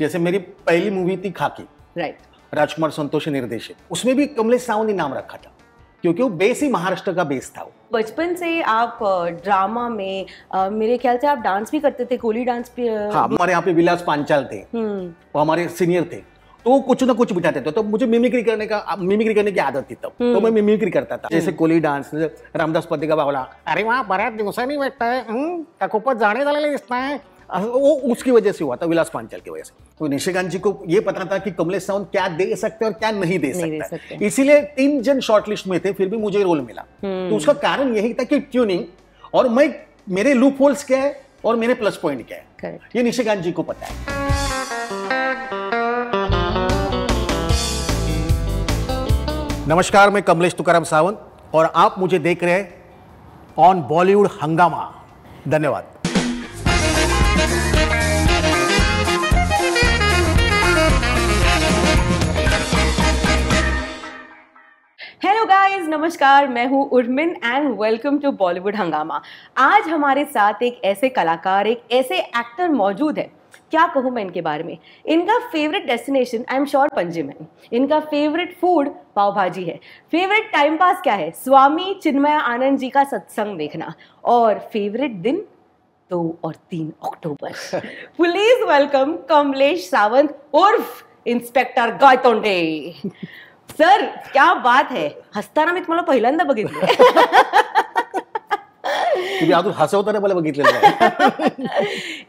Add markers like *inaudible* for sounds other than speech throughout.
जैसे मेरी पहली मूवी थी खाकी राइट राजकुमार संतोष निर्देशित उसमें भी कमलेश सावंत ने नाम रखा था क्योंकि वो बेस ही महाराष्ट्र का बेस था बचपन से आप ड्रामा में आ, मेरे ख्याल से आप डांस भी करते थे कोली डांस भी हाँ हमारे यहाँ पे विलास पांचाल थे हम्म। वो हमारे सीनियर थे तो वो कुछ ना कुछ बिठाते थे तो मुझे मिमिक्री करने का मिमिक्री करने की आदत थी तब तो हम्म। मैं मिमिक्री करता था जैसे हम्म। कोली डांस रामदास पति का बावला अरे वहाँ दिवस नहीं बैठता है खूब जाने जाने दिसत है वो उसकी वजह से हुआ था विलास पांचाल की वजह से तो निशिकांत जी को ये पता था कि कमलेश सावंत क्या दे सकते और क्या नहीं दे सकते, सकते। इसीलिए तीन जन शॉर्टलिस्ट में थे फिर भी मुझे रोल मिला तो हम्म। उसका कारण यही था कि ट्यूनिंग और मैं मेरे लूप होल्स क्या है और मेरे प्लस पॉइंट क्या है ये निशिकांत जी को पता है नमस्कार मैं कमलेश तुकाराम सावंत और आप मुझे देख रहे हैं ऑन बॉलीवुड हंगामा धन्यवाद नमस्कार मैं हूँ Urmin and welcome to Bollywood Hungama आज हमारे साथ एक ऐसे कलाकार एक ऐसे एक्टर मौजूद है क्या कहूँ मैं इनके बारे में इनका favourite destination I am sure Panjim है इनका फेवरेट फूड पाव भाजी है फेवरेट टाइम पास क्या है स्वामी चिन्मया आनंद जी का सत्संग देखना और फेवरेट दिन दो और तीन अक्टूबर प्लीज *laughs* वेलकम कमलेश सावंत उर्फ इंस्पेक्टर गौतोंडे सर क्या बात है हसताना मी तुम्हाला पहिल्यांदा बघितलं *laughs* तुम्ही अजून हसवताना मला बघितलेलं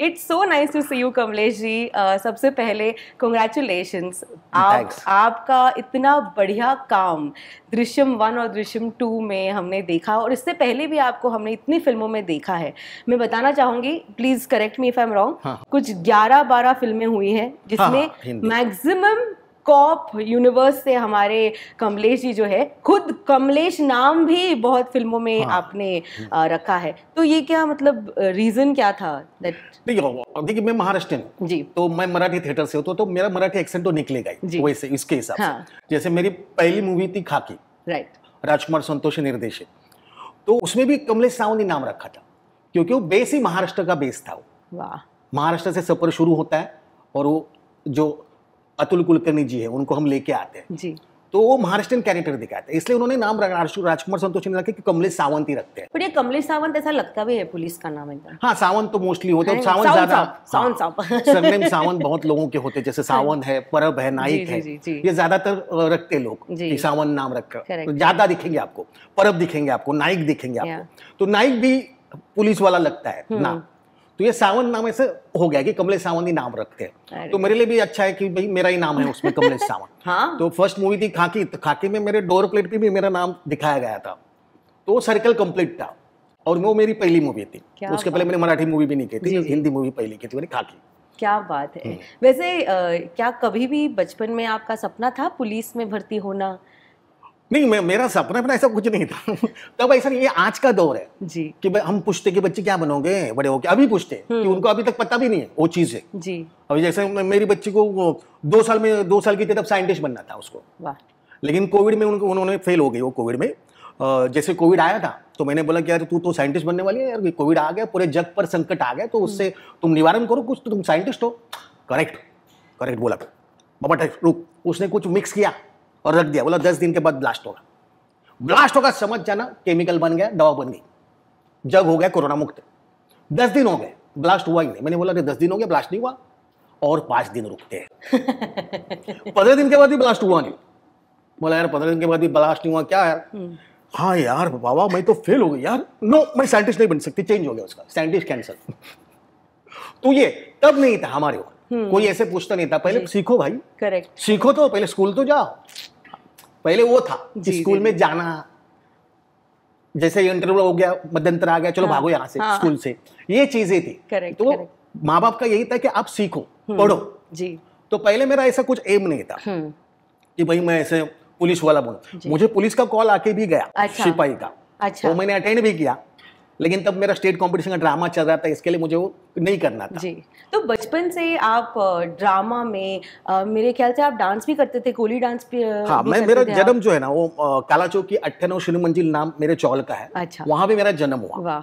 it's so nice to see you Kamlesh ji uh, सबसे पहले कॉन्ग्रेचुलेशन आप, आपका इतना बढ़िया काम दृश्यम वन और दृश्यम टू में हमने देखा और इससे पहले भी आपको हमने इतनी फिल्मों में देखा है मैं बताना चाहूंगी please correct me if I am wrong कुछ 11 12 फिल्में हुई हैं हाँ, हाँ, जिसमें मैक्सिमम कॉप यूनिवर्स से हमारे कमलेश जी जो है खुद कमलेश नाम भी बहुत फिल्मों में हाँ। आपने आ, रखा है तो ये क्या मतलब रीजन क्या था देखिए मैं महाराष्ट्र जी तो मैं मराठी थिएटर से होता तो, मेरा मराठी एक्सेंट तो निकलेगा ही वैसे इसके हिसाब हाँ। से जैसे मेरी पहली मूवी थी खाकी राइट राजकुमार संतोष निर्देशित तो उसमें भी कमलेश सावंत ने नाम रखा था क्योंकि वो बेस ही महाराष्ट्र का बेस था वो महाराष्ट्र से सफर शुरू होता है और वो जो अतुल कुलकर्णी जी है उनको हम लेके आते हैं जी तो वो महाराष्ट्रियन कैरेक्टर दिखाते हैं इसलिए उन्होंने नाम राजकुमार संतोष ने रखा कि कमलेश सावंत ही रखते हैं ये कमलेश सावंत ऐसा लगता भी है पुलिस का नाम है हाँ सावंत तो मोस्टली होते हैं सावंत ज्यादा सावंत सावंत हाँ, *laughs* सरनेम सावंत बहुत लोगों के होते हैं जैसे हाँ। सावंत है परब है नाइक है ये ज्यादातर रखते लोग सावंत नाम रखकर तो ज्यादा दिखेंगे आपको परब दिखेंगे आपको नाइक दिखेंगे आपको तो नाइक भी पुलिस वाला लगता है हम्म। ना तो ये सावंत नाम ऐसे हो गया कि कमलेश सावंत ही नाम रखते हैं तो मेरे लिए भी अच्छा है कि भाई मेरा ही नाम है उसमें कमलेश *laughs* सावंत हाँ। तो फर्स्ट मूवी थी खाकी तो खाकी में मेरे डोर प्लेट पे भी मेरा नाम दिखाया गया था तो वो सर्कल कंप्लीट था और वो मेरी पहली मूवी थी उसके पहले मैंने मराठी मूवी भी नहीं की थी हिंदी मूवी पहली की थी मैंने खाकी क्या बात है हम्म। वैसे क्या कभी भी बचपन में आपका सपना था पुलिस में भर्ती होना नहीं मैं मेरा सपना अपना ऐसा कुछ नहीं था *laughs* तब ऐसा नहीं ये आज का दौर है जी कि हम पूछते कि बच्चे क्या बनोगे बड़े होके अभी पूछते कि हम्म। उनको अभी तक पता भी नहीं है वो चीज़ है जी अभी जैसे मेरी बच्ची को दो साल में दो साल की थी तब साइंटिस्ट बनना था उसको लेकिन कोविड में उनको उन्होंने फेल हो गई वो कोविड में जैसे कोविड आया था तो मैंने बोला कि यार तू तो साइंटिस्ट बनने वाली है यार कोविड आ गया पूरे जग पर संकट आ गया तो उससे हम्म। तुम निवारण करो कुछ तो तुम साइंटिस्ट हो करेक्ट करेक्ट बोला था बाबा रुक उसने कुछ मिक्स किया और रख दिया बोला दस दिन के बाद ब्लास्ट होगा ब्लास्ट होगा समझ जाना केमिकल बन गया दवा बन गई जग हो गया कोरोना मुक्त दस दिन हो गए ब्लास्ट हुआ ही नहीं मैंने बोला अरे दस दिन हो गया ब्लास्ट नहीं हुआ और पांच दिन रुकते हैं *laughs* पंद्रह दिन के बाद भी ब्लास्ट हुआ नहीं बोला यार पंद्रह दिन के बाद भी ब्लास्ट नहीं हुआ क्या यार हम्म। हाँ यार बाबा मैं तो फेल हो गई यार नो मैं साइंटिस्ट नहीं बन सकती चेंज हो गया उसका साइंटिस्ट कैंसर *laughs* तो ये तब नहीं था हमारे वहां हम्म। कोई ऐसे पूछता नहीं था पहले सीखो भाई करेक्ट सीखो तो पहले स्कूल तो जाओ पहले वो था स्कूल में जाना जैसे इंटरव्यू हो गया मध्यंतर आ गया चलो हाँ, भागो यहाँ से हाँ, हाँ। स्कूल से ये चीजें थी correct, तो माँ बाप का यही था कि आप सीखो हम्म, पढ़ो जी तो पहले मेरा ऐसा कुछ एम नहीं था हम्म। कि भाई मैं ऐसे पुलिस वाला बनू मुझे पुलिस का कॉल आके भी गया अच्छा, सिपाही का अच्छा, तो मैंने अटेंड भी किया लेकिन तब मेरा स्टेट कंपटीशन का ड्रामा चल रहा था इसके लिए मुझे वो नहीं करना था जी तो बचपन से आप ड्रामा में आ, मेरे ख्याल से आप डांस भी करते थे कोली डांस भी हाँ भी मैं मेरा जन्म जो है ना वो काला चौक की अट्ठानव शून्य मंजिल नाम मेरे चौल का है अच्छा वहाँ पे मेरा जन्म हुआ वाह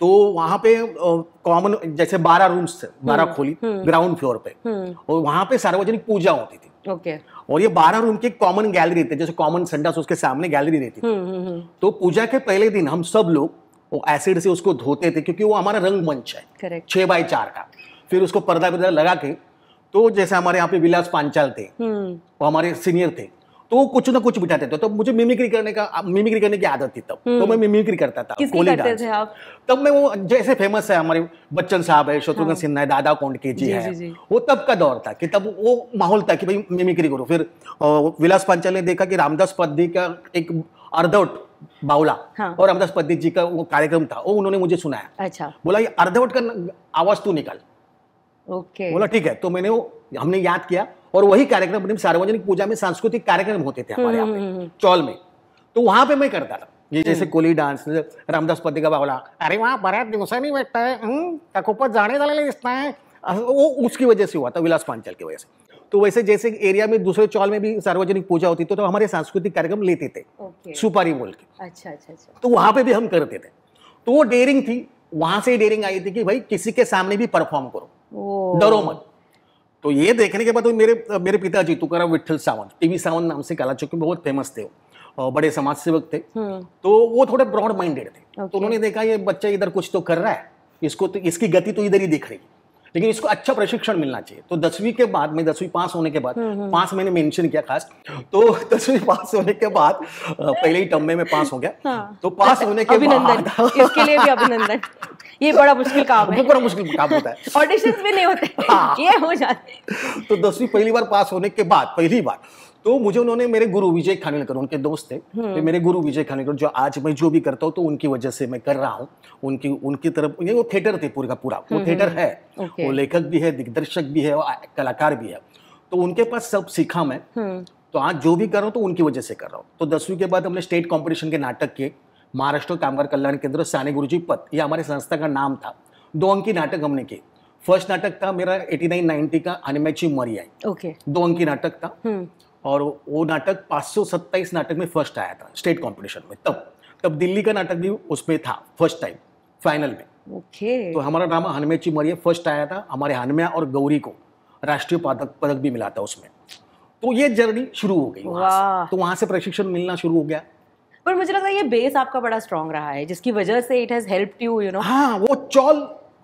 तो वहाँ पे कॉमन जैसे बारह रूम्स थे हम्म, बारह खोली ग्राउंड हम्म। फ्लोर पे हम्म। और वहाँ पे सार्वजनिक पूजा होती थी ओके okay. और ये बारह रूम की कॉमन गैलरी थे जैसे कॉमन संडास उसके सामने गैलरी रहती थी तो पूजा के पहले दिन हम सब लोग वो एसिड से उसको धोते थे क्योंकि वो हमारा रंगमंच है करेक्ट छः बाई चार का फिर उसको पर्दा पर्दा लगा के तो जैसे हमारे यहाँ पे विलास पांचाल थे हम्म। वो हमारे सीनियर थे तो वो कुछ ना कुछ बिठाते थे तो मुझे मिमिक्री करने का मिमिक्री करने की आदत थी तब तो मैं मिमिक्री हम्म। करता था कोली डांस थे आप? तब मैं वो जैसे फेमस है हमारे बच्चन साहब है शत्रुघ्न हाँ। सिन्हा है दादा कोंडके जी, जी है जी, जी। वो तब का दौर था कि तब वो माहौल था कि भाई मिमिक्री करो फिर विलास पांचाल ने देखा कि रामदास पद्धी का एक अर्धवट बाउला हाँ. और रामदास पद्धित जी का वो कार्यक्रम था वो उन्होंने मुझे सुनाया अच्छा बोला ये अर्धवट का आवाज तू निकाल ओके बोला ठीक है तो मैंने वो हमने याद किया और वही कार्यक्रम अपने सार्वजनिक पूजा में सांस्कृतिक कार्यक्रम होते थे हमारे यहाँ पे हम्म, हम्म, हम्म। चौल में तो वहां पे मैं करता था ये जैसे कोली डांस रामदास पती का बावला अरे वहाँ बऱ्याच दिवसांनी भेटताय का खूपच जाणे झालेले दिसत आहे वो उसकी वजह से हुआ था विलास पांचल की वजह से तो वैसे जैसे एरिया में दूसरे चौल में भी सार्वजनिक पूजा होती थी तो हमारे सांस्कृतिक कार्यक्रम लेते थे सुपारी बोल के अच्छा अच्छा अच्छा तो वहाँ पे भी हम करते थे तो वो डेयरिंग थी वहां से डेयरिंग आई थी कि भाई किसी के सामने भी परफॉर्म करो oh. डरो मत तो ये देखने के बाद तो मेरे मेरे पिताजी तुकार विठल सावंत टीवी सावंत नाम से कला चौक में बहुत फेमस थे वो बड़े समाज सेवक थे hmm. तो वो थोड़े ब्रॉड माइंडेड थे तो उन्होंने देखा ये बच्चा इधर कुछ तो कर रहा है इसको तो इसकी गति तो इधर ही दिख रही है लेकिन इसको अच्छा प्रशिक्षण मिलना चाहिए तो दसवीं के बाद मैं दसवीं पास होने के बाद हम्म, हम्म। पास मैंने मेंशन किया खास तो दसवीं पास होने के बाद पहले ही टम्बे में पास हो गया हाँ। तो पास होने के बाद *laughs* इसके लिए भी अभिनंदन ये बड़ा मुश्किल काम है बड़ा मुश्किल काम होता है ऑडिशन भी नहीं होते हाँ। ये हो जाते तो दसवीं पहली बार पास होने के बाद पहली बार तो मुझे उन्होंने मेरे गुरु विजय खानिलकर उनके दोस्त थे हम्म। तो मेरे गुरु विजय खानिलकर जो आज मैं जो भी करता हूँ तो उनकी वजह से मैं कर रहा हूँ उनकी उनकी तरफ ये वो थिएटर थे पूरे का पूरा वो हम्म, थिएटर है वो लेखक भी है दिग्दर्शक भी है कलाकार भी है तो उनके पास सब सीखा मैं हम्म। तो आज जो भी कर रहा हूँ तो उनकी वजह से कर रहा हूँ तो दसवीं के बाद हमने स्टेट कॉम्पिटिशन के नाटक किए महाराष्ट्र कामगार कल्याण केंद्र साने जी पथ ये हमारे संस्था का नाम था दो अंकी नाटक हमने किए फर्स्ट नाटक था मेरा एटी नाइन नाइनटी का अनिमैची मरी आई दो अंकी नाटक था और वो नाटक पाँच नाटक में फर्स्ट आया था स्टेट कॉम्पिटिशन में तब तब दिल्ली का नाटक भी उसमें था फर्स्ट टाइम फाइनल में ओके तो हमारा नाम हनमे चिमरिया फर्स्ट आया था हमारे हनम्या और गौरी को राष्ट्रीय पदक पदक भी मिला था उसमें तो ये जर्नी शुरू हो गई तो वहाँ से प्रशिक्षण मिलना शुरू हो गया पर मुझे लगता है ये बेस आपका बड़ा स्ट्रांग रहा है जिसकी वजह से it has help you you know हाँ वो चौल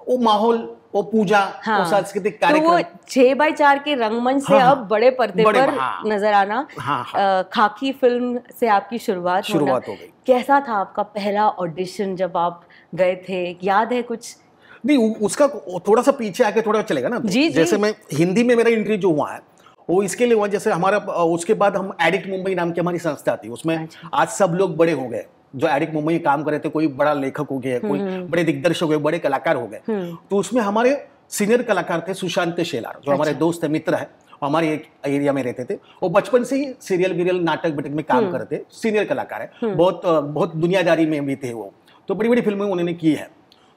वो माहौल वो पूजा हाँ, तो वो सांस्कृतिक कार्यक्रम तो छह बाई चार के रंगमंच से हाँ, अब बड़े पर्दे बड़े, पर हाँ, नजर आना हाँ, हाँ, आ, खाकी फिल्म से आपकी शुरुआत शुरुआत हो गई कैसा था आपका पहला ऑडिशन जब आप गए थे याद है कुछ नहीं उसका थोड़ा सा पीछे आके थोड़ा चलेगा ना जी जैसे मैं हिंदी में मेरा इंट्री जो हुआ है वो इसके लिए हुआ जैसे हमारा उसके बाद हम एडिक्ट मुंबई नाम की हमारी संस्था थी उसमें अच्छा। आज सब लोग बड़े हो गए जो एडिक मुंबई काम कर रहे थे कोई बड़ा लेखक हो गया कोई हम्म। बड़े दिग्दर्शक हो गए बड़े कलाकार हो गए हम्म। तो उसमें हमारे सीनियर कलाकार थे सुशांत शेलार जो हमारे अच्छा। दोस्त है मित्र है हमारे एक एरिया में रहते थे वो बचपन से ही सीरियल वीरियल नाटक बटक में काम हम्म। करते सीनियर कलाकार है बहुत बहुत दुनियादारी में भी थे वो तो बड़ी बड़ी फिल्में उन्होंने की है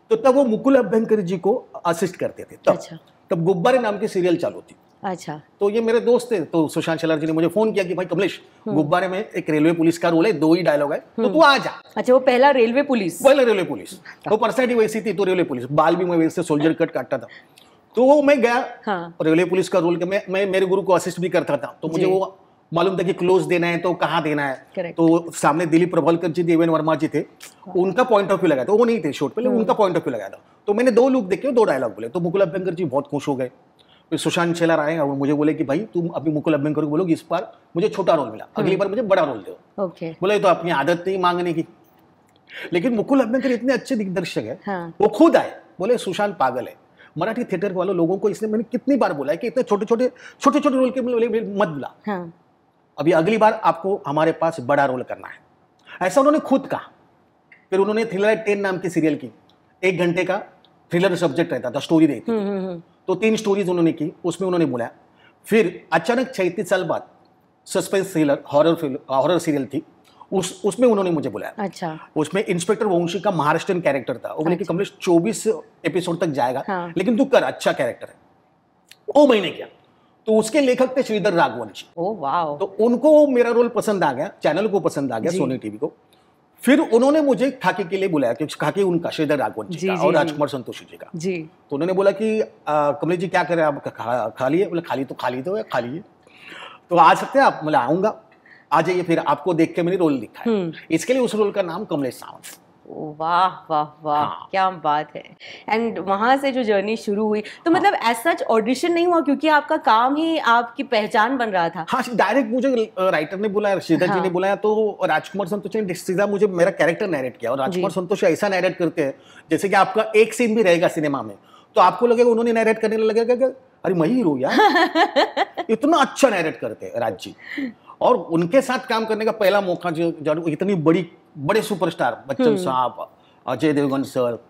तो तब वो मुकुल अभ्यंकर जी को असिस्ट करते थे तब अच्छा। तब गुब्बारे नाम की सीरियल चालू थी अच्छा तो ये मेरे दोस्त थे तो सुशांत शेलर जी ने मुझे फोन किया कि भाई कमलेश हम्म। गुब्बारे में एक रेलवे पुलिस का रोल है दो ही डायलॉग है तो हम्म। तू आ जा अच्छा वो पहला रेलवे पुलिस पहला रेलवे पुलिस अच्छा। वो पर्सनैलिटी वैसी थी तो रेलवे पुलिस बाल भी मैं वैसे सोल्जर कट काटता था तो वो मैं गया हाँ। रेलवे पुलिस का रोल के मैं मैं मेरे गुरु को असिस्ट भी करता था तो मुझे वो मालूम था कि क्लोज देना है तो कहाँ देना है Correct. तो सामने दिलीप प्रभालकर जी देवेन वर्मा जी थे हाँ। उनका पॉइंट ऑफ व्यू लगाया था वो नहीं थे शॉट पे हम्म। उनका पॉइंट ऑफ व्यू लगाया था तो मैंने दो लुक देखे दो डायलॉग बोले तो मुकुल अभ्यंकर जी बहुत खुश हो गए फिर सुशांत छेलर आए और मुझे बोले कि भाई तुम अभी मुकुल अभ्यंकर को बोलो कि इस बार मुझे छोटा रोल मिला अगली हम्म। बार मुझे बड़ा रोल दो okay. बोले तो अपनी आदत नहीं मांगने की लेकिन मुकुल अभ्यंकर इतने अच्छे दिग्दर्शक है हाँ. वो खुद आए बोले सुशांत पागल है मराठी थिएटर वालों लोगों को इसने मैंने कितनी बार बोला है कि इतने छोटे छोटे छोटे छोटे रोल के मिले मतलब मत बुला हाँ. अभी अगली बार आपको हमारे पास बड़ा रोल करना है ऐसा उन्होंने खुद कहा फिर उन्होंने थ्रिलर टेन नाम की सीरियल की एक घंटे का थ्रिलर सब्जेक्ट रहता था स्टोरी रहती तो तीन स्टोरीज उन्होंने की उसमें उन्होंने बोला फिर अचानक छत्तीस साल बाद suspense thriller horror film horror serial थी उस उसमें उन्होंने मुझे बुलाया अच्छा उसमें इंस्पेक्टर वंशी का महाराष्ट्रियन कैरेक्टर था वो बोले कि अच्छा। कमलेश चौबीस एपिसोड तक जाएगा हाँ। लेकिन तू कर अच्छा कैरेक्टर है वो मैंने किया तो उसके लेखक थे श्रीधर राघवंशी तो उनको मेरा रोल पसंद आ गया चैनल को पसंद आ गया सोनी टीवी को फिर उन्होंने मुझे खाकी के लिए बुलाया क्योंकि खाकी उनका श्रीधर राघवन जी, जी का और राजकुमार संतोषी जी का जी तो उन्होंने बोला कि कमलेश जी क्या करें आप खा, खा लिए बोले खाली तो खाली तो खा लिए तो आ सकते हैं आप मैं आऊंगा आ जाइए फिर आपको देख के मैंने रोल लिखा है हम्म। इसके लिए उस रोल का नाम कमलेश सावंत वाह वाह वाह हाँ. क्या बात है एंड वहाँ से जो जर्नी शुरू हुई तो हाँ. मतलब एज सच ऑडिशन नहीं हुआ क्योंकि आपका काम ही आपकी पहचान बन रहा था हाँ डायरेक्ट मुझे राइटर ने बुलाया श्रीधर हाँ. जी ने बुलाया तो राजकुमार संतोष ने सीधा मुझे मेरा कैरेक्टर नरेट किया और राजकुमार संतोष ऐसा नरेट करते हैं जैसे कि आपका एक सीन भी रहेगा सिनेमा में तो आपको लगेगा उन्होंने नरेट करने लगेगा अरे मैं हीरो यार *laughs* इतना अच्छा नरेट करते हैं राज जी और उनके साथ काम करने का पहला मौका जो इतनी बड़ी बड़े सुपरस्टार बच्चन हम्म। साहब अजय देवगन सर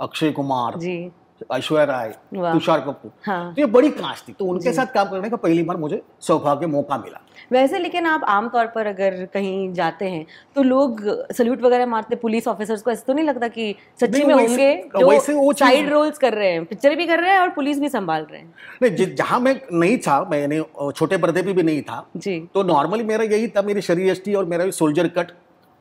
अक्षय कुमार ऐश्वर्या राय तुषार कपूर हाँ। तो ये बड़ी कास्ट थी तो उनके साथ काम करने का पहली बार मुझे सौभाग्य मौका मिला वैसे लेकिन आप आमतौर पर अगर कहीं जाते हैं तो लोग सल्यूट वगैरह मारते पुलिस ऑफिसर्स को ऐसा तो नहीं लगता कि सच्ची में होंगे जो साइड रोल्स कर रहे हैं पिक्चर भी कर रहे हैं और पुलिस भी संभाल रहे हैं नहीं जहाँ मैं नहीं था मैंने छोटे पर्दे पे भी नहीं था जी तो नॉर्मली मेरा यही था मेरी शरीर और मेरा सोल्जर कट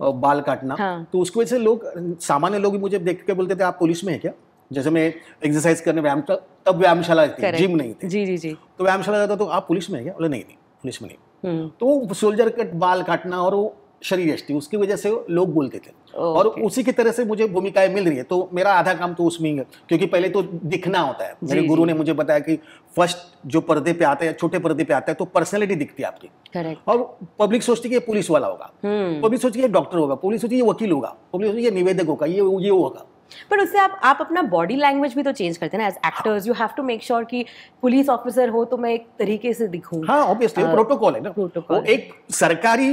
बाल काटना हाँ. तो उसकी वजह से लोग सामान्य लोग मुझे देख के बोलते थे आप पुलिस में है क्या जैसे मैं एक्सरसाइज करने व्यायाम तब व्यायामशाला थी जिम नहीं थी जी जी जी तो व्यायामशाला जाता तो आप पुलिस में है क्या बोले नहीं नहीं पुलिस में नहीं हम्म। तो सोल्जर कट बाल काटना और वो शरीर यष्टि उसकी वजह से लोग बोलते थे और उसी की तरह से मुझे भूमिकाएं मिल रही है तो मेरा आधा काम तो उसमें ही है क्योंकि पहले तो दिखना होता है मेरे गुरु ने मुझे बताया कि फर्स्ट जो पर्दे पे आता है छोटे पर्दे पे आता है तो पर्सनैलिटी दिखती है आपकी और पब्लिक सोचती है पुलिस वाला होगा हम्म। पब्लिक सोचती है डॉक्टर होगा पब्लिक सोचती है वकील होगा पब्लिक सोचती है निवेदक होगा ये ये होगा पर उससे आप आप अपना बॉडी लैंग्वेज भी तो चेंज करते हैं ना as actors you have to make sure कि पुलिस ऑफिसर हो तो मैं एक तरीके से दिखूं हाँ ऑब्वियसली प्रोटोकॉल है ना प्रोटोकॉल एक सरकारी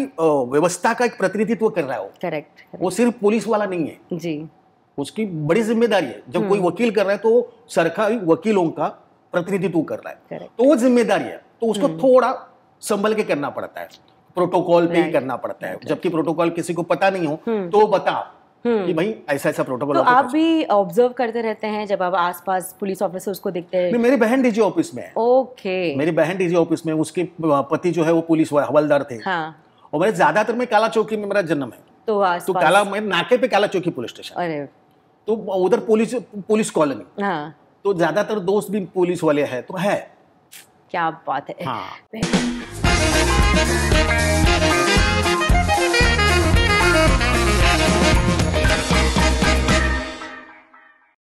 व्यवस्था का एक प्रतिनिधित्व कर रहा है वो करेक्ट वो सिर्फ पुलिस वाला नहीं है जी उसकी बड़ी जिम्मेदारी है जब कोई हम्म। वकील कर रहा है तो सरकारी वकीलों का प्रतिनिधित्व कर रहा है तो वो जिम्मेदारी है तो उसको हम्म। थोड़ा संभल के करना पड़ता है प्रोटोकॉल पे ही करना पड़ता है जबकि प्रोटोकॉल किसी को पता नहीं हो हम्म। तो बताओ हम्म। कि भाई ऐसा ऐसा प्रोटोकॉल तो आप भी ऑब्जर्व करते रहते हैं जब आप आसपास पुलिस ऑफिसर्स को देखते हैं मेरी बहन डीजी ऑफिस में ओके मेरी बहन डीजी ऑफिस में उसके पति जो है वो पुलिस हवलदार थे हाँ। और मेरे ज्यादातर में काला चौकी में मेरा जन्म है तो, तो काला मेरे नाके पे काला चौकी पुलिस स्टेशन तो उधर पुलिस पुलिस कॉलोनी हाँ. तो ज्यादातर दोस्त भी पुलिस वाले हैं तो है क्या बात है हाँ।